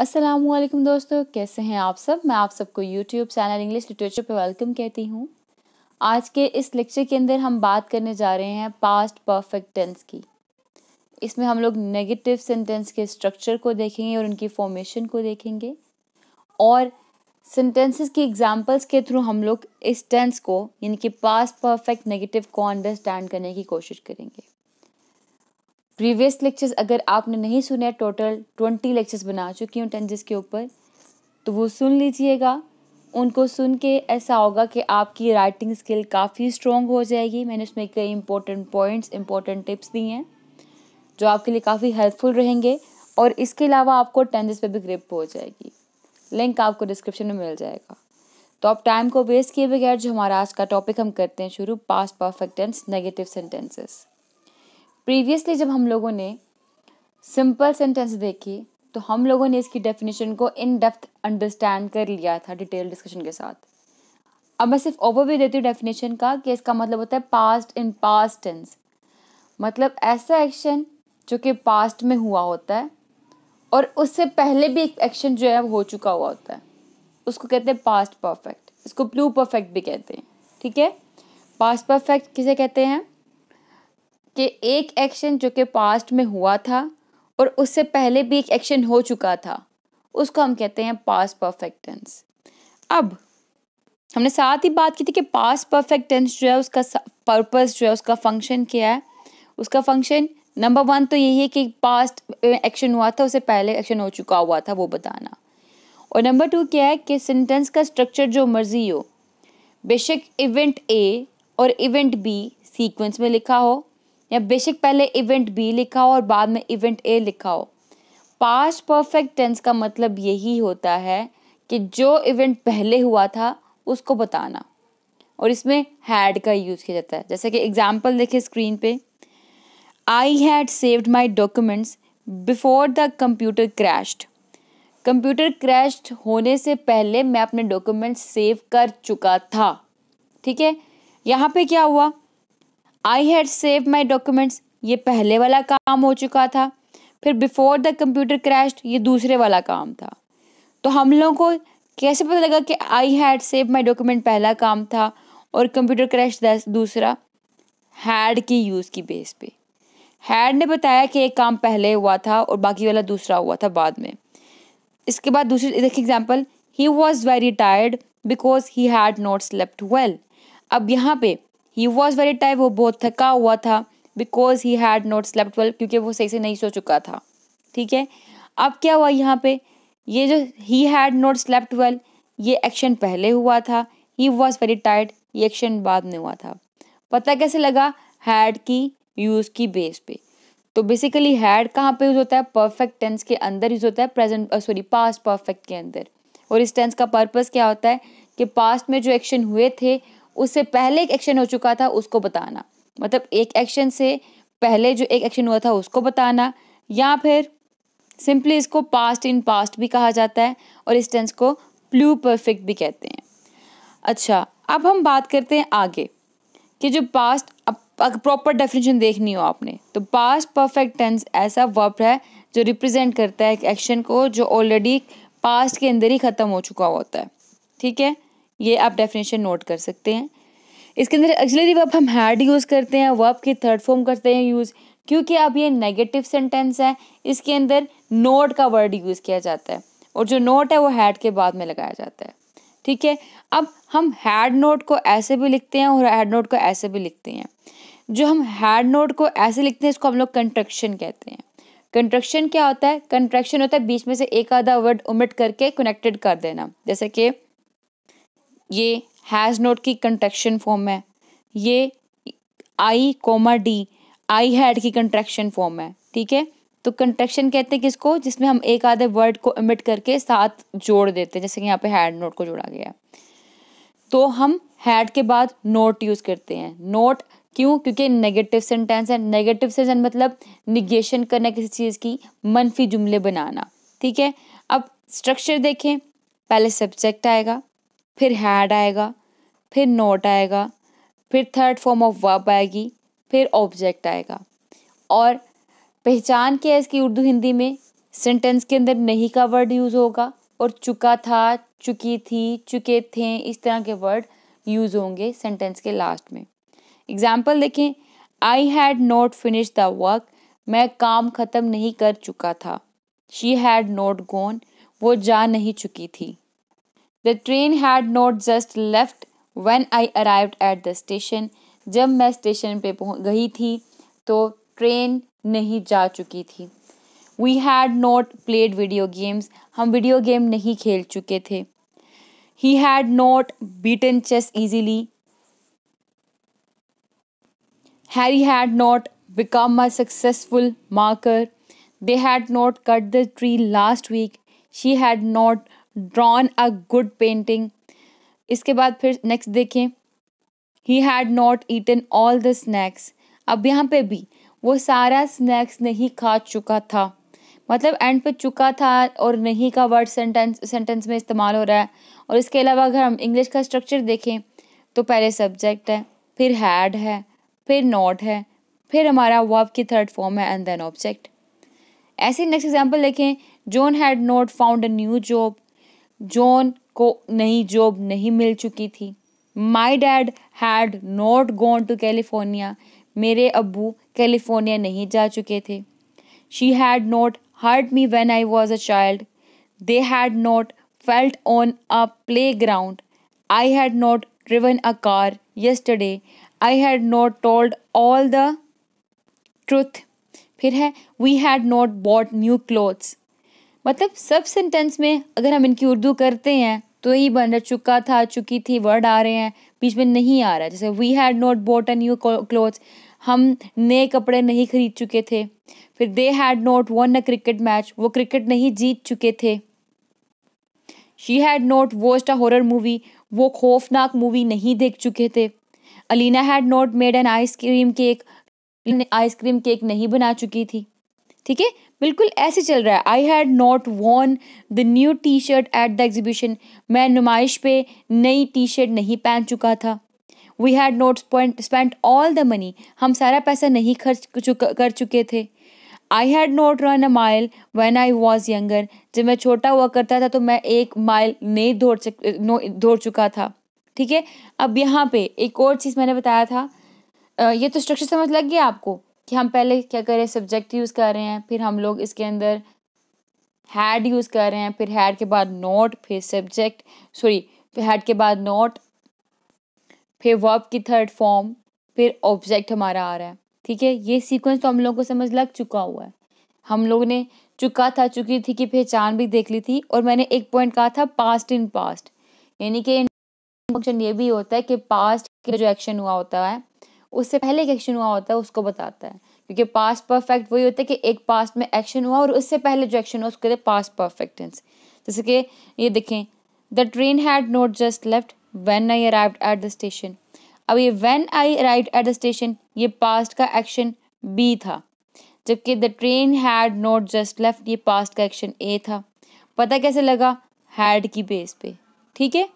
असलम दोस्तों कैसे हैं आप सब मैं आप सबको यूट्यूब चैनल इंग्लिश लिटरेचर पर वेलकम कहती हूँ आज के इस लेक्चर के अंदर हम बात करने जा रहे हैं पास्ट परफेक्ट टेंस की इसमें हम लोग नेगेटिव सेंटेंस के स्ट्रक्चर को देखेंगे और उनकी फॉर्मेशन को देखेंगे और सेंटेंसेस की एग्जांपल्स के थ्रू हम लोग इस टेंस को यानी कि पास्ट परफेक्ट नेगेटिव को अंडरस्टैंड करने की कोशिश करेंगे प्रीवियस लेक्चर्स अगर आपने नहीं सुने टोटल ट्वेंटी लेक्चर्स बना चुकी हूँ टेंजेस के ऊपर तो वो सुन लीजिएगा उनको सुन के ऐसा होगा कि आपकी राइटिंग स्किल काफ़ी स्ट्रॉन्ग हो जाएगी मैंने उसमें कई इंपॉर्टेंट पॉइंट्स इंपॉर्टेंट टिप्स दी हैं जो आपके लिए काफ़ी हेल्पफुल रहेंगे और इसके अलावा आपको टेंजेस पे भी ग्रिप हो जाएगी लिंक आपको डिस्क्रिप्शन में मिल जाएगा तो आप टाइम को वेस्ट किए बगैर जो हमारा आज का टॉपिक हम करते हैं शुरू past perfect tense negative sentences previously जब हम लोगों ने सिंपल सेंटेंस देखी तो हम लोगों ने इसकी डेफिनेशन को इन डेप्थ अंडरस्टैंड कर लिया था डिटेल डिस्कशन के साथ अब मैं सिर्फ ओवरव्यू देती हूँ डेफिनेशन का कि इसका मतलब होता है पास्ट इन पास्ट टेंस मतलब ऐसा एक्शन जो कि पास्ट में हुआ होता है और उससे पहले भी एक एक्शन जो है वो हो चुका हुआ होता है उसको कहते हैं पास्ट परफेक्ट इसको ब्लू परफेक्ट भी कहते हैं ठीक है पास्ट परफेक्ट किसे कहते हैं कि एक एक्शन जो कि पास्ट में हुआ था और उससे पहले भी एक एक्शन हो चुका था उसको हम कहते हैं पास्ट परफेक्ट टेंस अब हमने साथ ही बात की थी कि पास्ट परफेक्ट टेंस जो है उसका पर्पस जो है उसका फंक्शन क्या है उसका फंक्शन नंबर वन तो यही है कि पास्ट एक्शन हुआ था उससे पहले एक्शन हो चुका हुआ था वो बताना और नंबर टू क्या है कि सेंटेंस का स्ट्रक्चर जो मर्जी हो बेशक इवेंट ए और इवेंट बी सीक्वेंस में लिखा हो या बेशक पहले इवेंट बी लिखा हो और बाद में इवेंट ए लिखा हो पास्ट परफेक्ट टेंस का मतलब यही होता है कि जो इवेंट पहले हुआ था उसको बताना और इसमें हैड का यूज़ किया जाता है जैसे कि एग्जाम्पल देखें स्क्रीन पे I had saved my documents before the computer crashed computer crashed होने से पहले मैं अपने डॉक्यूमेंट्स सेव कर चुका था ठीक है यहाँ पे क्या हुआ I had save my documents ये पहले वाला काम हो चुका था फिर बिफोर द कंप्यूटर क्रैश ये दूसरे वाला काम था तो हम लोगों को कैसे पता लगा कि I had save my document पहला काम था और कंप्यूटर क्रैश दूसरा हैड की यूज़ की बेस पे हैड ने बताया कि एक काम पहले हुआ था और बाकी वाला दूसरा हुआ था बाद में इसके बाद दूसरी देखिए example he was very tired because he had not slept well अब यहाँ पे ही वॉज वेरी टाइप वो बहुत थका हुआ था because he had not slept well क्योंकि वो सही से नहीं सो चुका था ठीक है अब क्या हुआ यहाँ पे ये जो he had not slept well ये एक्शन पहले हुआ था ही वॉज वेरी टायर्ड ये एक्शन बाद में हुआ था पता कैसे लगा हैड की यूज़ की बेस पे तो बेसिकली हैड कहाँ पे यूज़ होता है परफेक्ट टेंस के अंदर यूज़ होता है प्रेजेंट सॉरी पास्ट परफेक्ट के अंदर और इस टेंस का पर्पज़ क्या होता है कि पास्ट में जो एक्शन हुए थे उससे पहले एक एक्शन हो चुका था उसको बताना मतलब एक एक्शन से पहले जो एक एक्शन हुआ था उसको बताना या फिर सिंपली इसको पास्ट इन पास्ट भी कहा जाता है और इस टेंस को प्लू परफेक्ट भी कहते हैं अच्छा अब हम बात करते हैं आगे कि जो पास्ट अब प्रॉपर डेफिनेशन देखनी हो आपने तो पास्ट परफेक्ट टेंस ऐसा वर्ब है जो रिप्रेजेंट करता है एक एक्शन को जो ऑलरेडी पास्ट के अंदर ही ख़त्म हो चुका होता है ठीक है ये आप डेफिनेशन नोट कर सकते हैं इसके अंदर एक्चुअली वर्ब हम हैड यूज़ करते हैं वर्ब की थर्ड फॉर्म करते हैं यूज़ क्योंकि अब ये नेगेटिव सेंटेंस है इसके अंदर नोट का वर्ड यूज़ किया जाता है और जो नोट है वो हैड के बाद में लगाया जाता है ठीक है अब हम हैड नोट को ऐसे भी लिखते हैं और हैड नोट को ऐसे भी लिखते हैं जो हम हैड नोट को ऐसे लिखते हैं इसको हम लोग कंट्रक्शन कहते हैं कंट्रक्शन क्या होता है कंट्रक्शन होता है बीच में से एक आधा वर्ड उमिट करके कनेक्टेड कर देना जैसे कि ये हैज़ नोट की कंट्रैक्शन फॉर्म है ये I comma D I had की कंट्रैक्शन फॉर्म है ठीक है तो कंट्रैक्शन कहते हैं किसको जिसमें हम एक आधे वर्ड को इमिट करके साथ जोड़ देते हैं जैसे कि यहाँ पे हैड नोट को जोड़ा गया तो हम हैड के बाद नोट यूज़ करते हैं नोट क्यों क्योंकि नेगेटिव सेंटेंस है नेगेटिव सेंटेंस मतलब निगेशन करना किसी चीज़ की मनफी जुमले बनाना ठीक है अब स्ट्रक्चर देखें पहले सब्जेक्ट आएगा फिर हैड आएगा फिर नोट आएगा फिर थर्ड फॉर्म ऑफ वर्ब आएगी फिर ऑब्जेक्ट आएगा और पहचान क्या है इसकी उर्दू हिंदी में सेंटेंस के अंदर नहीं का वर्ड यूज़ होगा और चुका था चुकी थी चुके थे इस तरह के वर्ड यूज़ होंगे सेंटेंस के लास्ट में एग्ज़ाम्पल देखें I had not finish the work मैं काम ख़त्म नहीं कर चुका था शी हैड नोट गोन वो जा नहीं चुकी थी the train had not just left when I arrive at the station जब मैं स्टेशन पे पहुँच गई थी तो ट्रेन नहीं जा चुकी थी we had not played video games हम वीडियो गेम नहीं खेल चुके थे he had not beaten chess easily Harry had not become a successful marker they had not cut the tree last week she had not drawn a good painting इसके बाद फिर next देखें he had not eaten all the snacks अब यहाँ पे भी वो सारा स्नैक्स नहीं खा चुका था मतलब एंड पे चुका था और नहीं का वर्ड सेंटेंस सेंटेंस में इस्तेमाल हो रहा है और इसके अलावा अगर हम इंग्लिश का स्ट्रक्चर देखें तो पहले सब्जेक्ट है फिर हैड है फिर नॉट है फिर हमारा वर्ब की थर्ड फॉर्म है एंड देन ऑब्जेक्ट ऐसे नेक्स्ट एग्जांपल देखें John had not found a new job John को नई जॉब नहीं मिल चुकी थी my dad had not gone to California मेरे अबू कैलिफोर्निया नहीं जा चुके थे she had not hurt me when I was a child they had not felt on a playground I had not driven a car yesterday I had not told all the truth फिर है we had not bought new clothes मतलब सब sentence में अगर हम इनकी उर्दू करते हैं तो ही बन चुका था चुकी थी वर्ड आ रहे हैं बीच में नहीं आ रहा है जैसे we had not bought new cloth हम नए कपड़े नहीं खरीद चुके थे फिर they had not won a cricket match वो क्रिकेट नहीं जीत चुके थे she had not watched a horror movie वो खौफनाक मूवी नहीं देख चुके थे Alina had not made an ice cream cake ice cream cake नहीं बना चुकी थी ठीक है बिल्कुल ऐसे चल रहा है I had not worn the new T shirt at the exhibition मैं नुमाइश पे नई टी शर्ट नहीं पहन चुका था we had not spend all the money हम सारा पैसा नहीं खर्च कर चुके थे I had not run a mile when I was younger जब मैं छोटा हुआ करता था तो मैं एक माइल नहीं दौड़ दौड़ चुका था ठीक है अब यहाँ पे एक और चीज़ मैंने बताया था ये तो स्ट्रक्चर समझ लग गया आपको कि हम पहले क्या कर रहे हैं सब्जेक्ट यूज़ कर रहे हैं फिर हम लोग इसके अंदर हैड यूज़ कर रहे हैं फिर हैड के बाद नोट फिर सब्जेक्ट सॉरी फिर हैड के बाद नोट फिर वर्ब की थर्ड फॉर्म फिर ऑब्जेक्ट हमारा आ रहा है ठीक है ये सीक्वेंस तो हम लोगों को समझ लग चुका हुआ है हम लोग ने चुका था चुकी थी कि पहचान भी देख ली थी और मैंने एक पॉइंट कहा था पास्ट इन पास्ट यानी कि फंक्शन ये भी होता है कि पास्ट का जो एक्शन हुआ होता है उससे पहले एक एक्शन हुआ होता है उसको बताता है क्योंकि पास्ट परफेक्ट वही होता है कि एक पास्ट में एक्शन हुआ और उससे पहले जो एक्शन हुआ उसको कहते हैं पास्ट परफेक्ट टेंस जैसे कि ये देखें the train had not just left when I arrive at the station अब ये when I arrive at the station ये पास्ट का एक्शन बी था जबकि the train had not just left ये पास्ट का एक्शन ए था पता कैसे लगा हैड की बेस पे ठीक है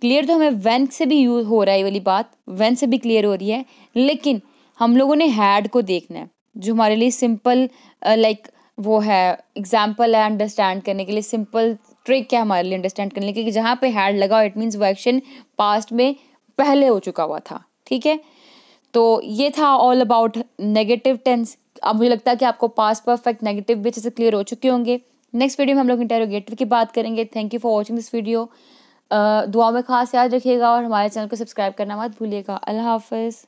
क्लियर तो हमें वैन से भी यूज हो रहा है ये वाली बात वैन से भी क्लियर हो रही है लेकिन हम लोगों ने हैड को देखना है जो हमारे लिए सिंपल लाइक वो है एग्जाम्पल है अंडरस्टैंड करने के लिए सिंपल ट्रिक है हमारे लिए अंडरस्टैंड करने के लिए जहाँ पे हैड लगा इट मीन्स वो एक्शन पास्ट में पहले हो चुका हुआ था ठीक है तो ये था ऑल अबाउट नेगेटिव टेंस अब मुझे लगता है कि आपको पास्ट परफेक्ट नेगेटिव भी अच्छे से क्लियर हो चुके होंगे नेक्स्ट वीडियो में हम लोग इंटेरोगेटिव की बात करेंगे thank you for watching this video दुआ में ख़ास याद रखिएगा और हमारे चैनल को सब्सक्राइब करना मत भूलिएगा अल्लाह हाफिज़